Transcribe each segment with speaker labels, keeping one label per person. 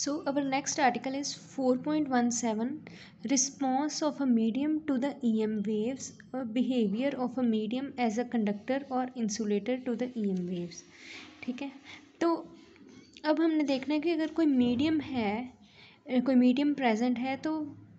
Speaker 1: so our next article is four point one seven response of a medium to the E M waves behaviour of a medium as a conductor और insulator to the E M waves ठीक है तो अब हमने देखना है कि अगर कोई मीडियम है कोई मीडियम प्रेजेंट है तो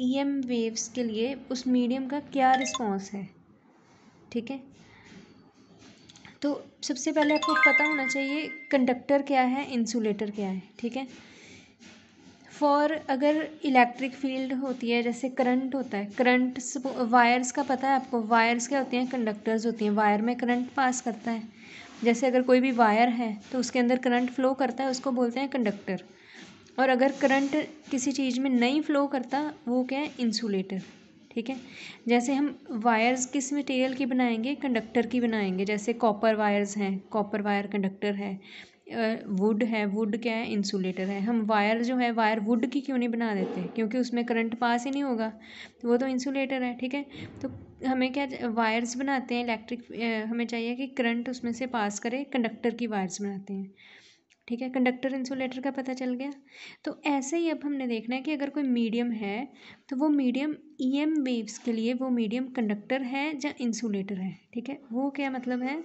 Speaker 1: ई एम वेव्स के लिए उस मीडियम का क्या रिस्पॉन्स है ठीक है तो सबसे पहले आपको पता होना चाहिए कंडक्टर क्या है इंसुलेटर क्या है ठीक है फॉर अगर इलेक्ट्रिक फील्ड होती है जैसे करंट होता है करंट वायर्स का पता है आपको वायर्स क्या होती हैं कंडक्टर्स होती हैं वायर में करंट पास करता है जैसे अगर कोई भी वायर है तो उसके अंदर करंट फ्लो करता है उसको बोलते हैं कंडक्टर और अगर करंट किसी चीज़ में नहीं फ्लो करता वो क्या है इंसुलेटर ठीक है जैसे हम वायर्स किस मटेरियल की बनाएंगे कंडक्टर की बनाएंगे जैसे कॉपर वायर्स हैं कॉपर वायर कंडक्टर है वुड है वुड क्या है इंसुलेटर है हम वायर जो है वायर वुड की क्यों नहीं बना देते क्योंकि उसमें करंट पास ही नहीं होगा तो वो तो इंसुलेटर है ठीक है तो हमें क्या वायर्स बनाते हैं इलेक्ट्रिक हमें चाहिए कि करंट उसमें से पास करे कंडक्टर की वायर्स बनाते हैं ठीक है कंडक्टर इंसुलेटर का पता चल गया तो ऐसे ही अब हमने देखना है कि अगर कोई मीडियम है तो वो मीडियम ईएम वेव्स के लिए वो मीडियम कंडक्टर है या इंसुलेटर है ठीक है वो क्या मतलब है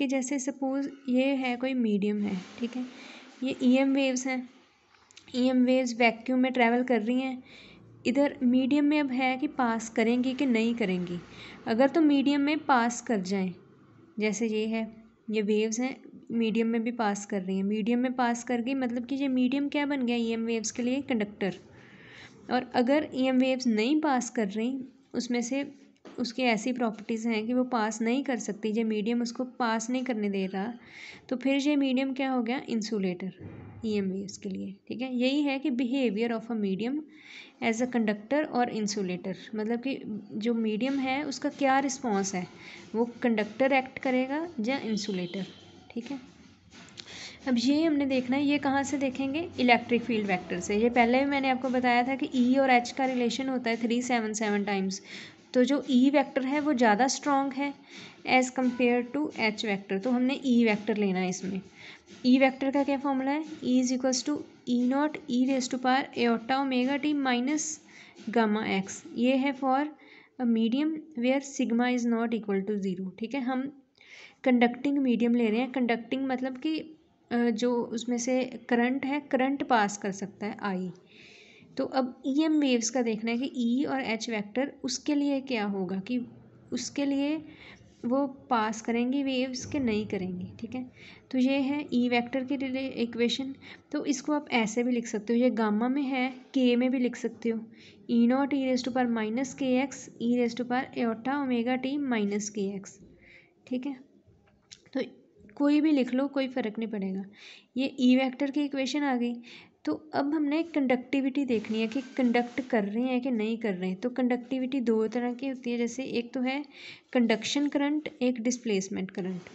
Speaker 1: कि जैसे सपोज़ ये है कोई मीडियम है ठीक है ये ई एम वेव्स हैं ई एम वेव्स वैक्यूम में ट्रैवल कर रही हैं इधर मीडियम में अब है कि पास करेंगी कि नहीं करेंगी अगर तो मीडियम में पास कर जाएं जैसे ये है ये वेव्स हैं मीडियम में भी पास कर रही हैं मीडियम में पास कर गई मतलब कि ये मीडियम क्या बन गया ई एम वेव्स के लिए कंडक्टर और अगर ई एम वेव्स नहीं पास कर रही उसमें से उसकी ऐसी प्रॉपर्टीज़ हैं कि वो पास नहीं कर सकती जब मीडियम उसको पास नहीं करने दे रहा तो फिर ये मीडियम क्या हो गया इंसुलेटर ई एम वी के लिए ठीक है यही है कि behaviour of a medium as a conductor और इंसुलेटर मतलब कि जो मीडियम है उसका क्या रिस्पॉन्स है वो कंडक्टर एक्ट करेगा या इंसुलेटर ठीक है अब ये हमने देखना है ये कहाँ से देखेंगे इलेक्ट्रिक फील्ड वेक्टर से ये पहले भी मैंने आपको बताया था कि ई e और एच का रिलेशन होता है थ्री सेवन सेवन टाइम्स तो जो ई e वेक्टर है वो ज़्यादा स्ट्रॉन्ग है as compare to H vector तो हमने ई e वेक्टर लेना है इसमें ई e वेक्टर का क्या फॉर्मूला है E is equals to E not E raise to power eta omega T minus gamma x ये है for medium where sigma is not equal to zero ठीक है हम कंडक्टिंग मीडियम ले रहे हैं कंडक्टिंग मतलब कि जो उसमें से करंट है करंट पास कर सकता है आई तो अब ई एम वेव्स का देखना है कि ई e और एच वेक्टर उसके लिए क्या होगा कि उसके लिए वो पास करेंगी वेव्स के नहीं करेंगी ठीक है तो ये है ई e वेक्टर के रिले इक्वेशन तो इसको आप ऐसे भी लिख सकते हो ये गामा में है के में भी लिख सकते हो E e naught E raise to पर minus K X E raise to पर eta omega T minus K X ठीक है तो कोई भी लिख लो कोई फ़र्क नहीं पड़ेगा ये ई e वेक्टर की इक्वेशन आ गई तो अब हमने कंडक्टिविटी देखनी है कि कंडक्ट कर रहे हैं कि नहीं कर रहे हैं तो कंडक्टिविटी दो तरह की होती है जैसे एक तो है कंडक्शन करंट एक डिस्प्लेसमेंट करंट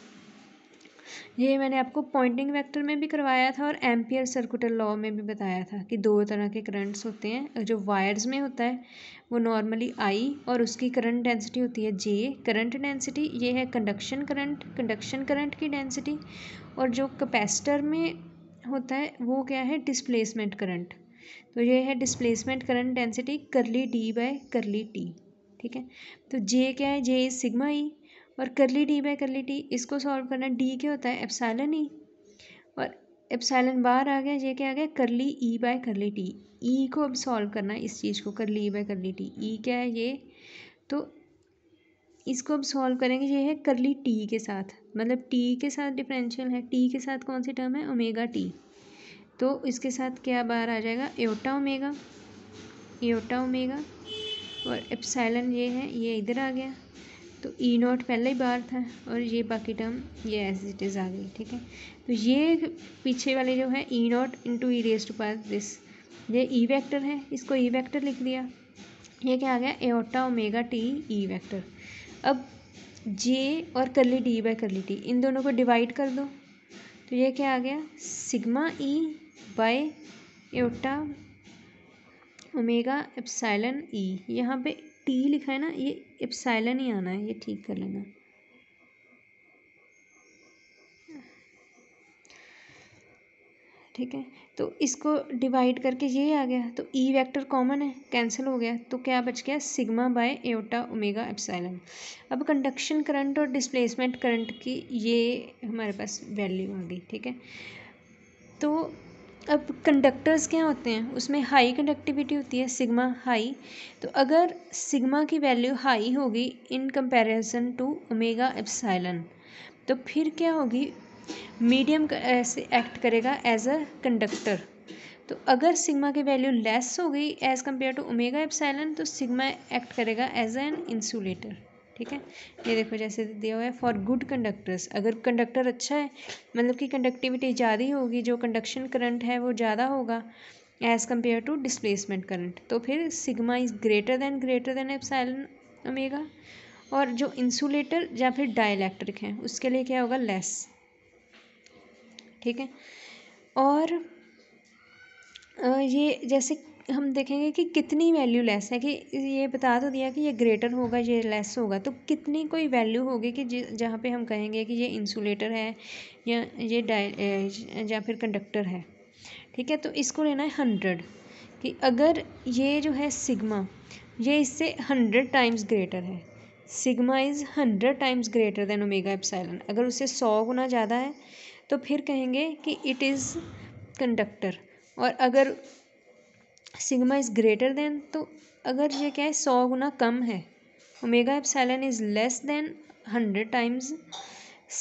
Speaker 1: ये मैंने आपको पॉइंटिंग वेक्टर में भी करवाया था और एम्पियर सर्कुलर लॉ में भी बताया था कि दो तरह के करंट्स होते हैं जो वायर्स में होता है वो नॉर्मली आई और उसकी करंट डेंसिटी होती है जे करंट डेंसिटी ये है कंडक्शन करंट कंडक्शन करंट की डेंसिटी और जो कैपेसिटर में होता है वो क्या है डिस्प्लेसमेंट करंट तो ये है displacement current density curly D by curly T ठीक है तो जे क्या है जे इज सिग्मा ई और curly D by curly T इसको सॉल्व करना डी क्या होता है एप्सैलन ई e और एप्सैलन बाहर आ गया जे क्या आ गया करली ई बाय करली टी ई को अब सॉल्व करना इस चीज़ को करली ई बाय करली टी ई क्या है ये तो इसको अब सॉल्व करेंगे ये है करली टी के साथ मतलब टी के साथ डिफरेंशियल है टी के साथ कौन सी टर्म है ओमेगा टी तो इसके साथ क्या बाहर आ जाएगा एटा ओमेगा एटा ओमेगा और एप्साइलन ये है ये इधर आ गया तो ई नॉट पहले ही बाहर था और ये बाकी टर्म ये एज इट इज़ आ गई ठीक है तो ये पीछे वाले जो है E naught to E raised पास दिस ये ई e वैक्टर है इसको ई e वैक्टर लिख दिया ये क्या आ गया एटा ओमेगा टी ई वैक्टर अब जे और curly D by curly T इन दोनों को डिवाइड कर दो तो ये क्या आ गया sigma E by eta omega epsilon E यहाँ पे टी लिखा है ना ये एप्साइलन ही आना है ये ठीक कर लेना ठीक है तो इसको डिवाइड करके ये आ गया तो ई वेक्टर कॉमन है कैंसिल हो गया तो क्या बच गया sigma by eta omega epsilon अब कंडक्शन करंट और डिस्प्लेसमेंट करंट की ये हमारे पास वैल्यू आ गई ठीक है तो अब कंडक्टर्स क्या होते हैं उसमें हाई कंडक्टिविटी होती है सिग्मा हाई तो अगर सिग्मा की वैल्यू हाई होगी in comparison to omega epsilon तो फिर क्या होगी मीडियम ऐसे एक्ट करेगा एज अ कंडक्टर तो अगर सिग्मा की वैल्यू लेस हो गई as compare to omega epsilon तो सिग्मा एक्ट करेगा एज एन इंसुलेटर ठीक है ये देखो जैसे दिया हुआ है फॉर गुड कंडक्टर्स अगर कंडक्टर अच्छा है मतलब कि कंडक्टिविटी ज़्यादा होगी जो कंडक्शन करंट है वो ज़्यादा होगा as compare to displacement current तो फिर sigma is greater than greater than epsilon omega और जो इंसुलेटर या फिर डाइलैक्ट्रिक हैं उसके लिए क्या होगा लेस ठीक है और ये जैसे हम देखेंगे कि कितनी वैल्यू लेस है कि ये बता तो दिया कि ये ग्रेटर होगा ये लेस होगा तो कितनी कोई वैल्यू होगी कि जहाँ पे हम कहेंगे कि ये इंसुलेटर है या ये या फिर कंडक्टर है ठीक है तो इसको लेना है हंड्रेड कि अगर ये जो है सिग्मा ये इससे हंड्रेड टाइम्स ग्रेटर है sigma is hundred times greater than omega epsilon अगर उससे सौ गुना ज़्यादा है तो फिर कहेंगे कि इट इज़ कंडक्टर और अगर सिग्मा इज़ ग्रेटर देन तो अगर ये क्या है सौ गुना कम है omega epsilon is less than hundred times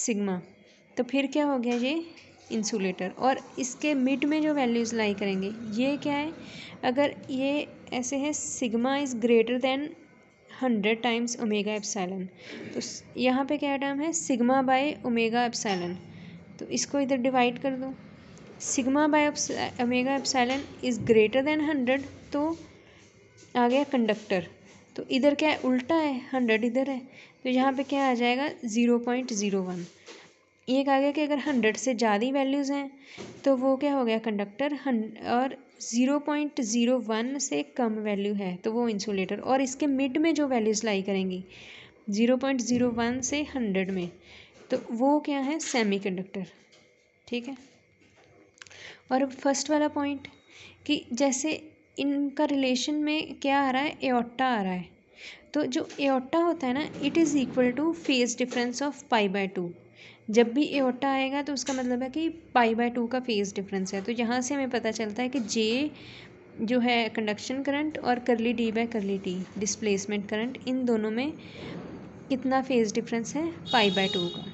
Speaker 1: sigma तो फिर क्या हो गया ये इंसुलेटर और इसके मिड में जो वैल्यूज़ लाई करेंगे ये क्या है अगर ये ऐसे है sigma is greater than hundred times omega epsilon तो यहाँ पे क्या टर्म है सिग्मा बाय ओमेगा एप्साइलन तो इसको इधर डिवाइड कर दो sigma by omega epsilon is greater than hundred तो आ गया कंडक्टर तो इधर क्या है उल्टा है हंड्रेड इधर है तो यहाँ पे क्या आ जाएगा ज़ीरो पॉइंट ज़ीरो वन ये कहा गया कि अगर हंड्रेड से ज़्यादा वैल्यूज़ हैं तो वो क्या हो गया कंडक्टर और ज़ीरो पॉइंट ज़ीरो वन से कम वैल्यू है तो वो इंसुलेटर और इसके मिड में जो वैल्यूज़ लाई करेंगी ज़ीरो पॉइंट ज़ीरो वन से हंड्रेड में तो वो क्या है सेमीकंडक्टर ठीक है और फर्स्ट वाला पॉइंट कि जैसे इनका रिलेशन में क्या आ रहा है एओटा आ रहा है तो जो एओटा होता है ना it is equal to phase difference of pi by two जब भी एओटा आएगा तो उसका मतलब है कि पाई बाय टू का फेज डिफरेंस है तो यहाँ से हमें पता चलता है कि जे जो है कंडक्शन करंट और curly D by curly T displacement current इन दोनों में कितना फेज डिफरेंस है पाई बाय टू का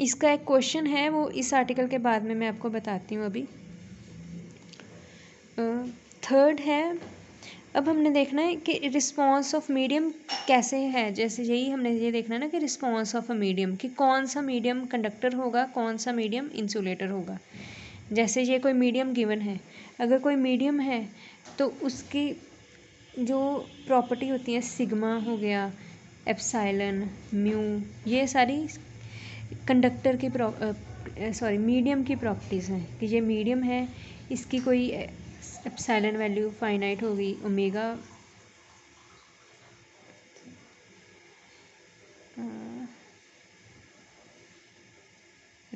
Speaker 1: इसका एक क्वेश्चन है वो इस आर्टिकल के बाद में मैं आपको बताती हूँ अभी थर्ड है अब हमने देखना है कि रिस्पांस ऑफ मीडियम कैसे है जैसे यही हमने ये देखना है ना कि रिस्पांस ऑफ अ मीडियम कि कौन सा मीडियम कंडक्टर होगा कौन सा मीडियम इंसुलेटर होगा जैसे ये कोई मीडियम गिवन है अगर कोई मीडियम है तो उसकी जो प्रॉपर्टी होती है सिग्मा हो गया एप्साइलन म्यू ये सारी कंडक्टर की सॉरी मीडियम uh, uh, की प्रॉपर्टीज़ हैं कि ये मीडियम है इसकी कोई एप्साइलन वैल्यू फाइनाइट होगी ओमेगा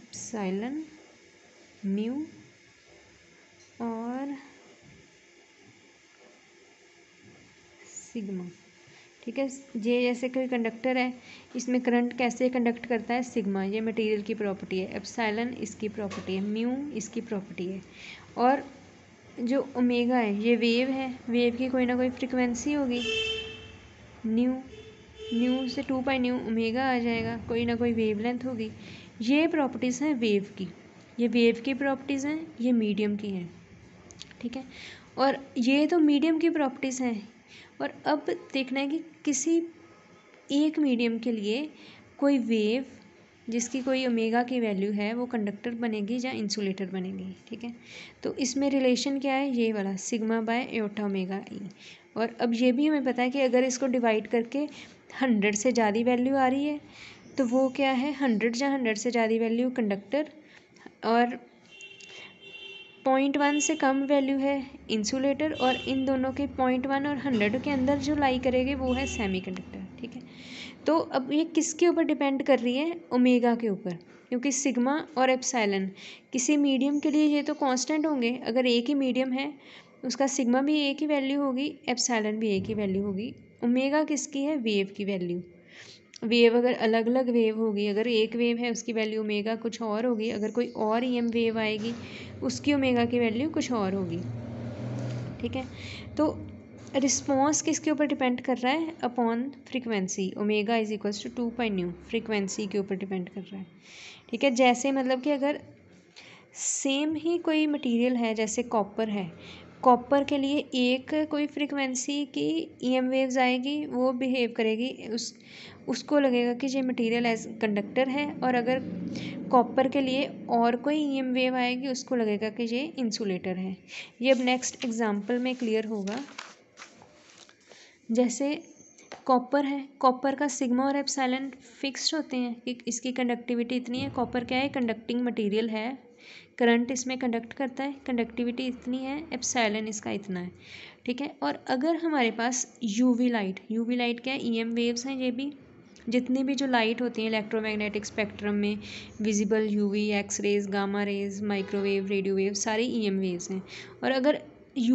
Speaker 1: एप्साइलन म्यू और सिग्मा ठीक है जे जैसे कोई कंडक्टर है इसमें करंट कैसे कंडक्ट करता है सिग्मा ये मटेरियल की प्रॉपर्टी है एप्साइलन इसकी प्रॉपर्टी है म्यू इसकी प्रॉपर्टी है और जो ओमेगा है ये वेव है वेव की कोई ना कोई फ्रिक्वेंसी होगी न्यू न्यू से टू पाई न्यू ओमेगा आ जाएगा कोई ना कोई वेव लेंथ होगी ये प्रॉपर्टीज़ हैं वेव की ये वेव की प्रॉपर्टीज़ हैं ये मीडियम की हैं ठीक है और ये तो मीडियम की प्रॉपर्टीज़ हैं और अब देखना है कि किसी एक मीडियम के लिए कोई वेव जिसकी कोई ओमेगा की वैल्यू है वो कंडक्टर बनेगी या इंसुलेटर बनेगी ठीक है तो इसमें रिलेशन क्या है ये वाला sigma by eta omega E और अब ये भी हमें पता है कि अगर इसको डिवाइड करके हंड्रेड से ज़्यादा वैल्यू आ रही है तो वो क्या है हंड्रेड या हंड्रेड से ज़्यादा वैल्यू कंडक्टर और पॉइंट वन से कम वैल्यू है इंसुलेटर और इन दोनों के पॉइंट वन और हंड्रेड के अंदर जो लाई करेगी वो है सेमी कंडक्टर ठीक है तो अब ये किसके ऊपर डिपेंड कर रही है ओमेगा के ऊपर क्योंकि सिग्मा और एप्साइलन किसी मीडियम के लिए ये तो कांस्टेंट होंगे अगर एक ही मीडियम है उसका सिग्मा भी एक ही वैल्यू होगी एप्साइलन भी एक ही वैल्यू होगी ओमेगा किसकी है वेव की वैल्यू वेव अगर अलग अलग वेव होगी अगर एक वेव है उसकी वैल्यू ओमेगा कुछ और होगी अगर कोई और ई e एम वेव आएगी उसकी ओमेगा की वैल्यू कुछ और होगी ठीक है तो रिस्पॉन्स किसके ऊपर डिपेंड कर रहा है upon frequency omega is equals to two pi nu frequency के ऊपर डिपेंड कर रहा है ठीक है जैसे मतलब कि अगर सेम ही कोई मटेरियल है जैसे कॉपर है कॉपर के लिए एक कोई फ्रीक्वेंसी की ई एम वेव्स आएगी वो बिहेव करेगी उस उसको लगेगा कि ये मटेरियल एज कंडक्टर है और अगर कॉपर के लिए और कोई ई एम वेव आएगी उसको लगेगा कि ये इंसुलेटर है ये अब नेक्स्ट एग्जाम्पल में क्लियर होगा जैसे कॉपर है कॉपर का सिग्मा और एप्साइलन फिक्स्ड होते हैं कि इसकी कंडक्टिविटी इतनी है कॉपर क्या है कंडक्टिंग मटेरियल है करंट इसमें कंडक्ट करता है कंडक्टिविटी इतनी है एप्सैलन इसका इतना है ठीक है और अगर हमारे पास यूवी लाइट यूवी लाइट क्या है ईएम e वेव्स हैं ये भी जितनी भी जो लाइट होती हैं इलेक्ट्रोमैग्नेटिक स्पेक्ट्रम में visible UV X rays gamma rays microwave radio wave E M waves हैं और अगर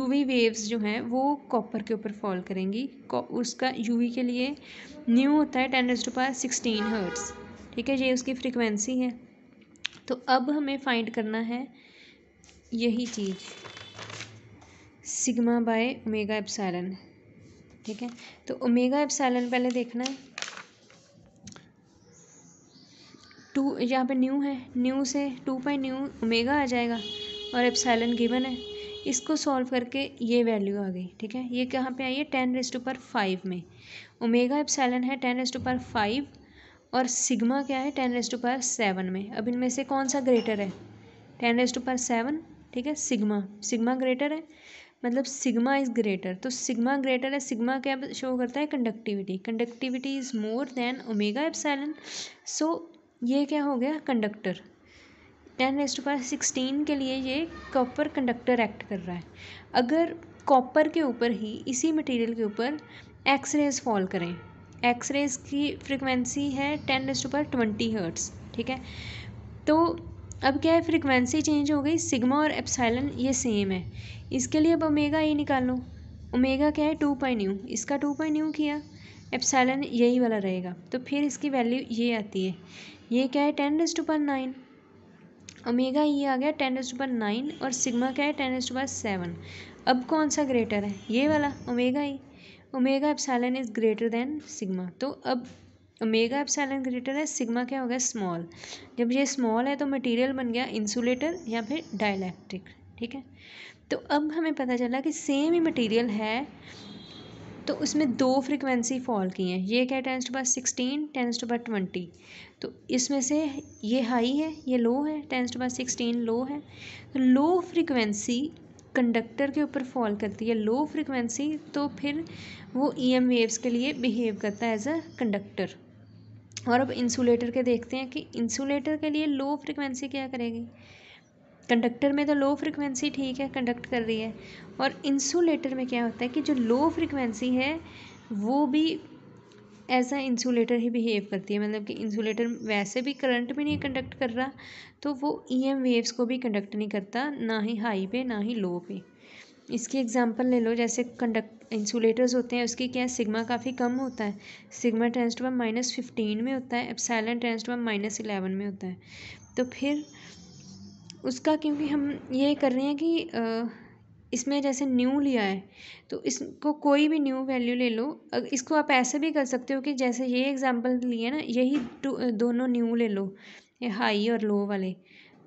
Speaker 1: वी वेव्स जो हैं वो कॉपर के ऊपर फॉल करेंगी उसका वी के लिए न्यू होता है ten raise to pass sixteen hertz ठीक है ये उसकी फ्रिक्वेंसी है तो अब हमें फाइंड करना है यही चीज़ सिग्मा बाय ओमेगा एप्साइलन ठीक है तो ओमेगा एप्साइलन पहले देखना है टू यहाँ पे न्यू है न्यू से टू बाई न्यू ओमेगा आ जाएगा और एप्साइलन गिवन है इसको सॉल्व करके ये वैल्यू आ गई ठीक है ये कहाँ पे आई है टेन रेस्ट पर फाइव में ओमेगा एप्साइलन है टेन रेस्ट पर फाइव और सिग्मा क्या है ten raise to power seven में अब इनमें से कौन सा ग्रेटर है ten raise to power seven ठीक है सिग्मा सिग्मा ग्रेटर है मतलब सिग्मा इज़ ग्रेटर तो सिग्मा ग्रेटर है सिग्मा क्या शो करता है conductivity conductivity is more than omega epsilon so ये क्या हो गया conductor ten raise to power sixteen के लिए ये कॉपर कंडक्टर एक्ट कर रहा है अगर कॉपर के ऊपर ही इसी मटेरियल के ऊपर एक्स रेज फॉल करें एक्सरेज की फ्रिक्वेंसी है टेन एस टू पर ट्वेंटी हर्ट्स ठीक है तो अब क्या है फ्रिक्वेंसी चेंज हो गई सिग्मा और एप्साइलन ये सेम है इसके लिए अब ओमेगा ये निकाल लो ओमेगा क्या है टू पॉइंट न्यू इसका टू पॉइंट न्यू किया एप्साइलन यही वाला रहेगा तो फिर इसकी वैल्यू ये आती है ये क्या है टेन एस टू पर नाइन ओमेगा ये आ गया टेन एस टू पर नाइन और सिग्मा क्या है टेन एस टू पर सेवन अब कौन सा ग्रेटर है ये वाला ओमेगा ही omega epsilon is greater than sigma तो अब ओमेगा एप्सालन ग्रेटर है सिग्मा क्या हो गया स्मॉल जब ये स्मॉल है तो मटेरियल बन गया इंसुलेटर या फिर डायलैक्ट्रिक ठीक है तो अब हमें पता चला कि सेम ही मटेरियल है तो उसमें दो फ्रिक्वेंसी फॉल की हैं ये क्या है टेंस टू बार सिक्सटीन टेंस टू बार ट्वेंटी तो इसमें से ये हाई है ये लो है टेंस टू बार सिक्सटीन लो है तो लो फ्रिक्वेंसी कंडक्टर के ऊपर फॉल करती है लो फ्रिक्वेंसी तो फिर वो ई एम वेव्स के लिए बिहेव करता है एज अ कंडक्टर और अब इंसुलेटर के देखते हैं कि इंसुलेटर के लिए लो फ्रिक्वेंसी क्या करेगी कंडक्टर में तो लो फ्रिक्वेंसी ठीक है कंडक्ट कर रही है और इंसुलेटर में क्या होता है कि जो लो फ्रिक्वेंसी है वो भी एज अ इंसुलेटर ही बिहेव करती है मतलब कि इंसुलेटर वैसे भी करंट भी नहीं कंडक्ट कर रहा तो वो ईएम e वेव्स को भी कंडक्ट नहीं करता ना ही हाई पे ना ही लो पे इसकी एग्जांपल ले लो जैसे कंडक्ट इंसुलेटर्स होते हैं उसकी क्या सिग्मा काफ़ी कम होता है sigma tens to minus fifteen में होता है epsilon tens to minus eleven में होता है तो फिर उसका क्योंकि हम ये कर रहे हैं कि इसमें जैसे न्यू लिया है तो इसको कोई भी न्यू वैल्यू ले लो इसको आप ऐसे भी कर सकते हो कि जैसे ये एग्जांपल लिए ना यही दोनों न्यू ले लो ये हाई और लो वाले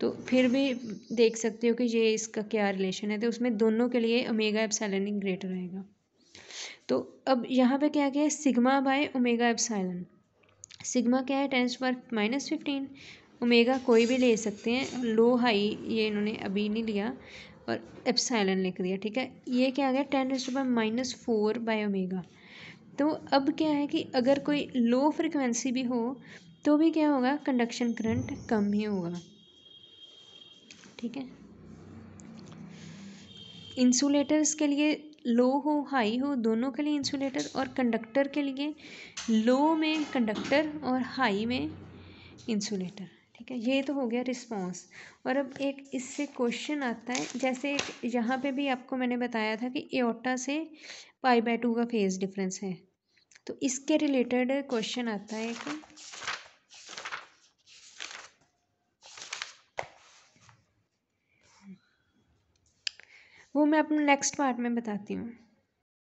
Speaker 1: तो फिर भी देख सकते हो कि ये इसका क्या रिलेशन है तो उसमें दोनों के लिए ओमेगा एप्साइलन ग्रेटर रहेगा तो अब यहाँ पे क्या क्या है sigma by omega epsilon sigma क्या है टेंस पर माइनस फिफ्टीन ओमेगा कोई भी ले सकते हैं लो हाई ये इन्होंने अभी नहीं लिया और एप्साइलन लिख दिया ठीक है ये क्या आ गया ten raise to minus four by omega तो अब क्या है कि अगर कोई लो फ्रिक्वेंसी भी हो तो भी क्या होगा कंडक्शन करंट कम ही होगा ठीक है इंसुलेटर्स के लिए लो हो हाई हो दोनों के लिए इंसुलेटर और कंडक्टर के लिए लो में कंडक्टर और हाई में इंसुलेटर ठीक है ये तो हो गया रिस्पॉन्स और अब एक इससे क्वेश्चन आता है जैसे एक यहाँ पे भी आपको मैंने बताया था कि एओटा से पाई बाय टू का फेज डिफरेंस है तो इसके रिलेटेड क्वेश्चन आता है एक वो मैं अपने नेक्स्ट पार्ट में बताती हूँ